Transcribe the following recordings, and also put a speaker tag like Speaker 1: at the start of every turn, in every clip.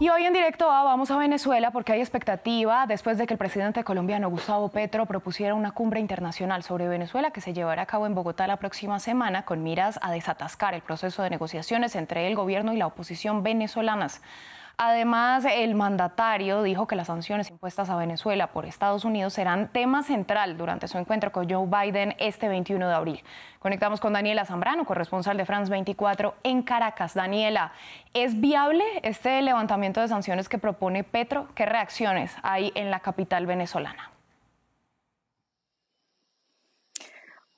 Speaker 1: Y hoy en directo ah, vamos a Venezuela porque hay expectativa después de que el presidente colombiano Gustavo Petro propusiera una cumbre internacional sobre Venezuela que se llevará a cabo en Bogotá la próxima semana con miras a desatascar el proceso de negociaciones entre el gobierno y la oposición venezolanas. Además, el mandatario dijo que las sanciones impuestas a Venezuela por Estados Unidos serán tema central durante su encuentro con Joe Biden este 21 de abril. Conectamos con Daniela Zambrano, corresponsal de France 24 en Caracas. Daniela, ¿es viable este levantamiento de sanciones que propone Petro? ¿Qué reacciones hay en la capital venezolana?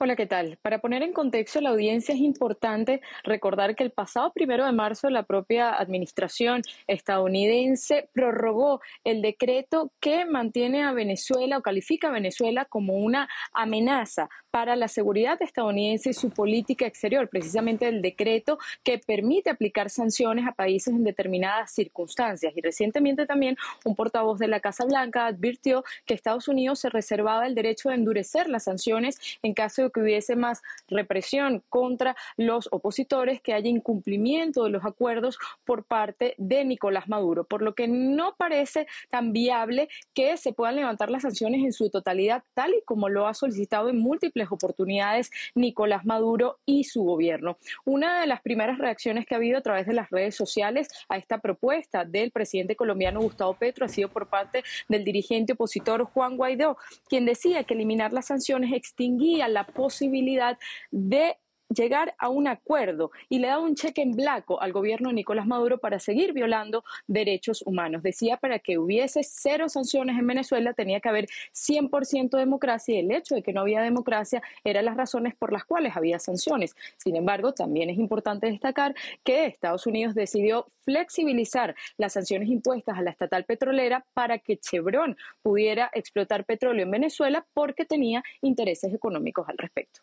Speaker 2: Hola, ¿qué tal? Para poner en contexto la audiencia es importante recordar que el pasado primero de marzo la propia administración estadounidense prorrogó el decreto que mantiene a Venezuela o califica a Venezuela como una amenaza para la seguridad estadounidense y su política exterior, precisamente el decreto que permite aplicar sanciones a países en determinadas circunstancias. Y recientemente también un portavoz de la Casa Blanca advirtió que Estados Unidos se reservaba el derecho de endurecer las sanciones en caso de que hubiese más represión contra los opositores, que haya incumplimiento de los acuerdos por parte de Nicolás Maduro, por lo que no parece tan viable que se puedan levantar las sanciones en su totalidad, tal y como lo ha solicitado en múltiples oportunidades Nicolás Maduro y su gobierno. Una de las primeras reacciones que ha habido a través de las redes sociales a esta propuesta del presidente colombiano Gustavo Petro ha sido por parte del dirigente opositor Juan Guaidó, quien decía que eliminar las sanciones extinguía la posibilidad de llegar a un acuerdo y le da un cheque en blanco al gobierno de Nicolás Maduro para seguir violando derechos humanos. Decía, para que hubiese cero sanciones en Venezuela tenía que haber 100% democracia y el hecho de que no había democracia eran las razones por las cuales había sanciones. Sin embargo, también es importante destacar que Estados Unidos decidió flexibilizar las sanciones impuestas a la estatal petrolera para que Chevron pudiera explotar petróleo en Venezuela porque tenía intereses económicos al respecto.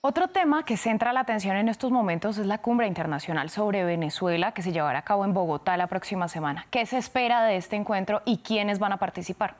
Speaker 1: Otro tema que centra la atención en estos momentos es la cumbre internacional sobre Venezuela que se llevará a cabo en Bogotá la próxima semana. ¿Qué se espera de este encuentro y quiénes van a participar?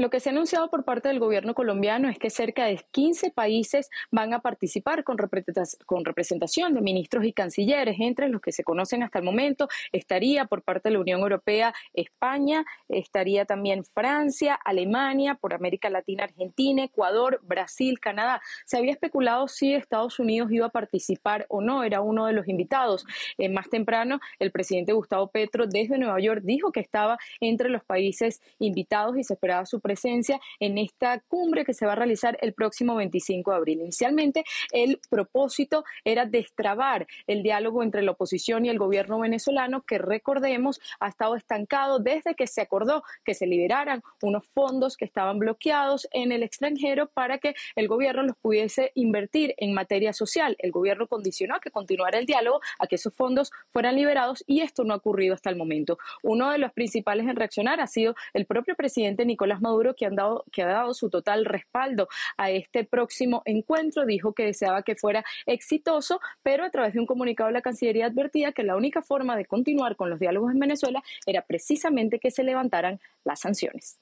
Speaker 2: Lo que se ha anunciado por parte del gobierno colombiano es que cerca de 15 países van a participar con, representación de ministros y cancilleres. Entre los que se conocen hasta el momento estaría por parte de la Unión Europea España, estaría también Francia, Alemania, por América Latina Argentina, Ecuador, Brasil, Canadá. Se había especulado si Estados Unidos iba a participar o no, era uno de los invitados. Eh, más temprano, el presidente Gustavo Petro desde Nueva York dijo que estaba entre los países invitados y se esperaba su presencia en esta cumbre que se va a realizar el próximo 25 de abril. Inicialmente, el propósito era destrabar el diálogo entre la oposición y el gobierno venezolano, que recordemos ha estado estancado desde que se acordó que se liberaran unos fondos que estaban bloqueados en el extranjero para que el gobierno los pudiese invertir en materia social. El gobierno condicionó a que continuara el diálogo, a que esos fondos fueran liberados y esto no ha ocurrido hasta el momento. Uno de los principales en reaccionar ha sido el propio presidente Nicolás Maduro que, han dado, que ha dado su total respaldo a este próximo encuentro, dijo que deseaba que fuera exitoso, pero a través de un comunicado la Cancillería advertía que la única forma de continuar con los diálogos en Venezuela era precisamente que se levantaran las sanciones.